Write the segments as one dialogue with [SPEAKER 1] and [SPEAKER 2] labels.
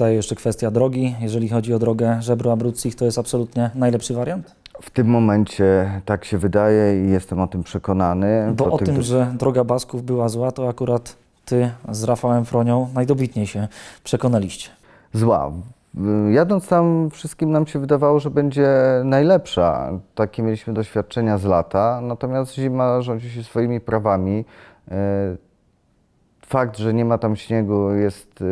[SPEAKER 1] Pozostaje jeszcze kwestia drogi. Jeżeli chodzi o drogę żebro abruzzich to jest absolutnie najlepszy wariant?
[SPEAKER 2] W tym momencie tak się wydaje i jestem o tym przekonany. Bo o tym,
[SPEAKER 1] że droga Basków była zła, to akurat Ty z Rafałem Fronią najdobitniej się przekonaliście. Zła.
[SPEAKER 2] Jadąc tam, wszystkim nam się wydawało, że będzie najlepsza. Takie mieliśmy doświadczenia z lata, natomiast zima rządzi się swoimi prawami. E, fakt, że nie ma tam śniegu, jest y, y,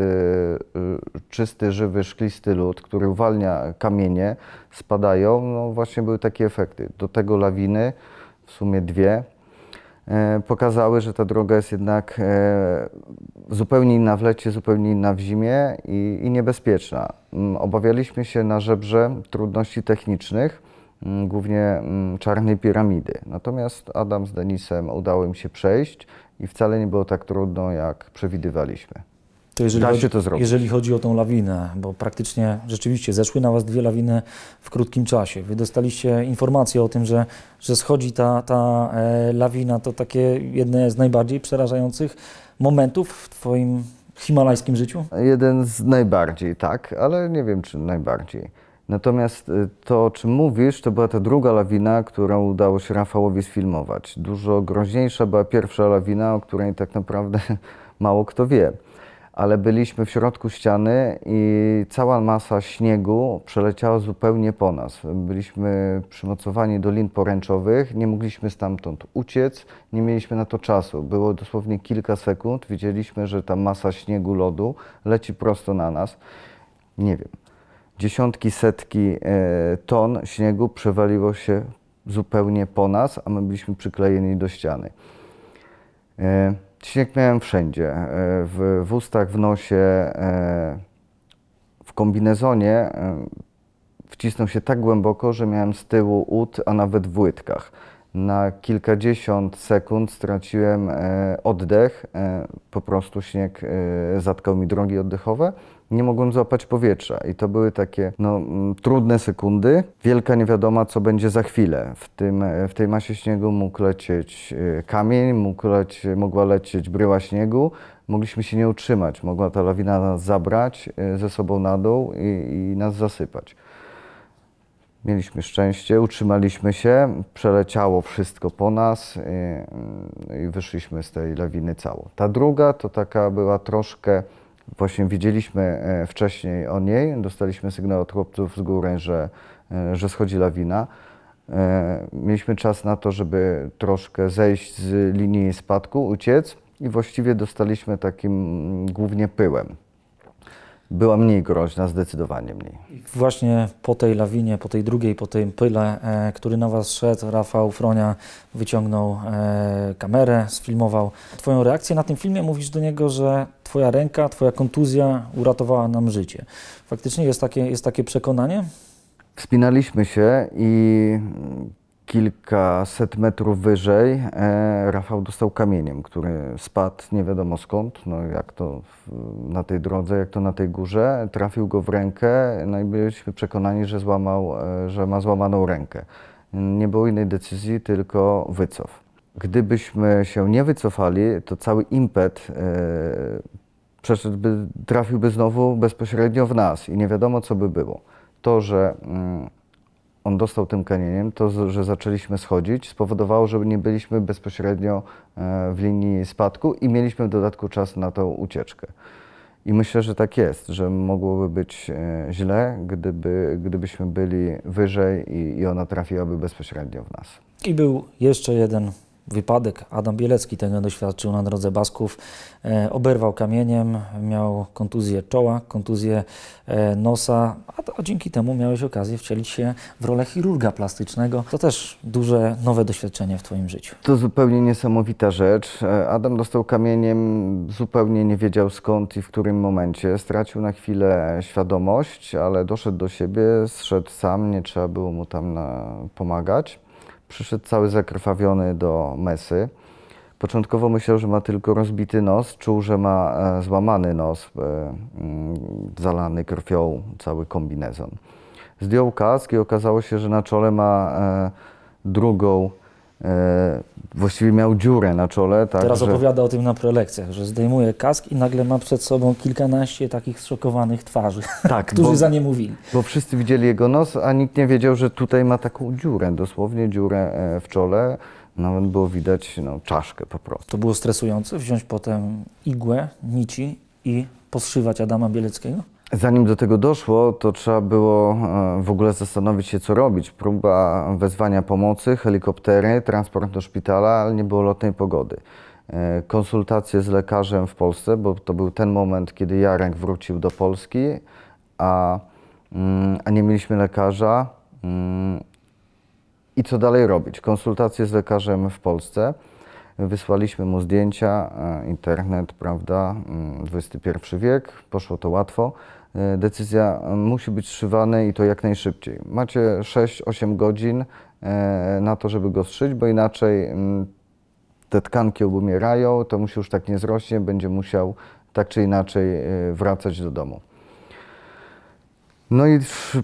[SPEAKER 2] czysty, żywy, szklisty lód, który uwalnia kamienie, spadają, no właśnie były takie efekty. Do tego lawiny, w sumie dwie, e, pokazały, że ta droga jest jednak e, zupełnie inna w lecie, zupełnie inna w zimie i, i niebezpieczna. Mm, obawialiśmy się na żebrze trudności technicznych, Mm, głównie mm, Czarnej Piramidy. Natomiast Adam z Denisem udało im się przejść i wcale nie było tak trudno, jak przewidywaliśmy.
[SPEAKER 1] To jeżeli, da się to zrobić. jeżeli chodzi o tą lawinę, bo praktycznie rzeczywiście zeszły na Was dwie lawiny w krótkim czasie. Wy dostaliście informację o tym, że, że schodzi ta, ta e, lawina. To takie jedne z najbardziej przerażających momentów w Twoim himalajskim życiu?
[SPEAKER 2] Jeden z najbardziej, tak, ale nie wiem, czy najbardziej. Natomiast y, to, o czym mówisz, to była ta druga lawina, którą udało się Rafałowi sfilmować. Dużo groźniejsza była pierwsza lawina, o której tak naprawdę mało kto wie. Ale byliśmy w środku ściany i cała masa śniegu przeleciała zupełnie po nas. Byliśmy przymocowani do lin poręczowych, nie mogliśmy stamtąd uciec, nie mieliśmy na to czasu. Było dosłownie kilka sekund, widzieliśmy, że ta masa śniegu, lodu leci prosto na nas. Nie wiem dziesiątki, setki e, ton śniegu przewaliło się zupełnie po nas, a my byliśmy przyklejeni do ściany. E, śnieg miałem wszędzie, e, w, w ustach, w nosie, w kombinezonie wcisnął się tak głęboko, że miałem z tyłu ud, a nawet w łydkach. Na kilkadziesiąt sekund straciłem oddech, po prostu śnieg zatkał mi drogi oddechowe nie mogłem złapać powietrza. I to były takie no, mm, trudne sekundy. Wielka niewiadoma, co będzie za chwilę. W, tym, e, w tej masie śniegu mógł lecieć e, kamień, mógł mogła lecieć bryła śniegu. Mogliśmy się nie utrzymać. Mogła ta lawina nas zabrać e, ze sobą na dół i, i nas zasypać. Mieliśmy szczęście, utrzymaliśmy się, przeleciało wszystko po nas i, mm, i wyszliśmy z tej lawiny cało. Ta druga to taka była troszkę Właśnie wiedzieliśmy e, wcześniej o niej, dostaliśmy sygnał od chłopców z góry, że, e, że schodzi lawina. E, mieliśmy czas na to, żeby troszkę zejść z linii spadku, uciec i właściwie dostaliśmy takim mm, głównie pyłem była mniej groźna, zdecydowanie
[SPEAKER 1] mniej. Właśnie po tej lawinie, po tej drugiej, po tej pyle, e, który na Was szedł, Rafał Fronia wyciągnął e, kamerę, sfilmował Twoją reakcję. Na tym filmie mówisz do niego, że Twoja ręka, Twoja kontuzja uratowała nam życie. Faktycznie jest takie, jest takie przekonanie?
[SPEAKER 2] Wspinaliśmy się i kilkaset metrów wyżej e, Rafał dostał kamieniem, który spadł nie wiadomo skąd, no jak to w, na tej drodze, jak to na tej górze, trafił go w rękę, no i byliśmy przekonani, że, złamał, e, że ma złamaną rękę. Nie było innej decyzji, tylko wycof. Gdybyśmy się nie wycofali, to cały impet e, przeszedłby, trafiłby znowu bezpośrednio w nas i nie wiadomo, co by było. To, że mm, on dostał tym kanieniem, to, że zaczęliśmy schodzić, spowodowało, że nie byliśmy bezpośrednio e, w linii spadku i mieliśmy w dodatku czas na tą ucieczkę. I myślę, że tak jest, że mogłoby być e, źle, gdyby, gdybyśmy byli wyżej i, i ona trafiłaby bezpośrednio w nas.
[SPEAKER 1] I był jeszcze jeden wypadek. Adam Bielecki tego doświadczył na drodze Basków. E, oberwał kamieniem, miał kontuzję czoła, kontuzję e, nosa, a, a dzięki temu miałeś okazję wcielić się w rolę chirurga plastycznego. To też duże, nowe doświadczenie w Twoim życiu.
[SPEAKER 2] To zupełnie niesamowita rzecz. E, Adam dostał kamieniem, zupełnie nie wiedział skąd i w którym momencie. Stracił na chwilę świadomość, ale doszedł do siebie, zszedł sam, nie trzeba było mu tam pomagać przyszedł cały zakrwawiony do mesy. Początkowo myślał, że ma tylko rozbity nos, czuł, że ma e, złamany nos, e, mm, zalany krwią cały kombinezon. Zdjął kask i okazało się, że na czole ma e, drugą E, właściwie miał dziurę na czole. Tak, Teraz że... opowiada
[SPEAKER 1] o tym na prelekcjach, że zdejmuje kask i nagle ma przed sobą kilkanaście takich zszokowanych twarzy, tak, którzy bo, za nie mówili.
[SPEAKER 2] Bo wszyscy widzieli jego nos, a nikt nie wiedział, że tutaj ma taką dziurę, dosłownie dziurę e, w czole. Nawet było widać no, czaszkę po prostu. To było
[SPEAKER 1] stresujące wziąć potem igłę, nici i poszywać Adama Bieleckiego?
[SPEAKER 2] Zanim do tego doszło, to trzeba było e, w ogóle zastanowić się, co robić. Próba wezwania pomocy, helikoptery, transport do szpitala, ale nie było lotnej pogody. E, konsultacje z lekarzem w Polsce, bo to był ten moment, kiedy Jarek wrócił do Polski, a, mm, a nie mieliśmy lekarza. Mm, I co dalej robić? Konsultacje z lekarzem w Polsce. Wysłaliśmy mu zdjęcia, e, internet, prawda, XXI mm, wiek, poszło to łatwo. E, decyzja e, musi być zszywana i to jak najszybciej. Macie 6-8 godzin na to, żeby go zszyć, bo inaczej mm, te tkanki obumierają, to mu się już tak nie zrośnie, będzie musiał tak czy inaczej wracać do domu. No i w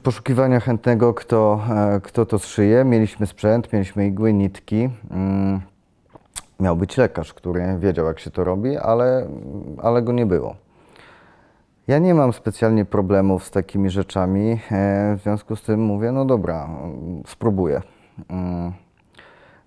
[SPEAKER 2] chętnego, kto, kto to zszyje, mieliśmy sprzęt, mieliśmy igły, nitki. Mm, miał być lekarz, który wiedział, jak się to robi, ale, ale go nie było. Ja nie mam specjalnie problemów z takimi rzeczami, e, w związku z tym mówię, no dobra, spróbuję. Mm.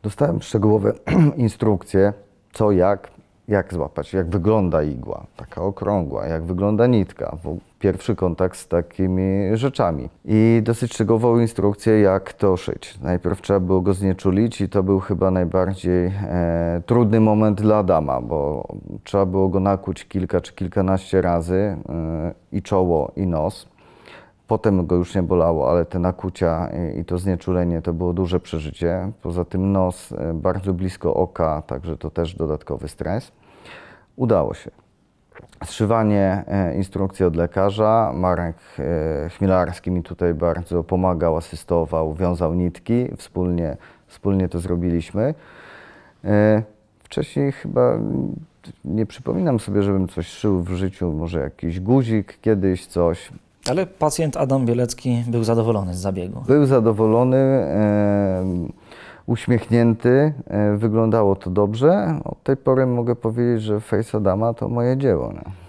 [SPEAKER 2] Dostałem szczegółowe instrukcje, co, jak, jak złapać, jak wygląda igła, taka okrągła, jak wygląda nitka. Pierwszy kontakt z takimi rzeczami. I dosyć szczegółową instrukcję, jak to szyć. Najpierw trzeba było go znieczulić i to był chyba najbardziej e, trudny moment dla Adama, bo trzeba było go nakłuć kilka czy kilkanaście razy e, i czoło, i nos Potem go już nie bolało, ale te nakucia i to znieczulenie to było duże przeżycie. Poza tym nos e, bardzo blisko oka, także to też dodatkowy stres. Udało się. Zszywanie e, instrukcji od lekarza. Marek e, Chmielarski mi tutaj bardzo pomagał, asystował, wiązał nitki. Wspólnie, wspólnie to zrobiliśmy. Wcześniej chyba nie przypominam sobie, żebym coś szył w życiu, może jakiś guzik kiedyś, coś.
[SPEAKER 1] Ale pacjent Adam Bielecki był zadowolony z zabiegu.
[SPEAKER 2] Był zadowolony, e, uśmiechnięty, e, wyglądało to dobrze. Od tej pory mogę powiedzieć, że Face Adama to moje dzieło. No.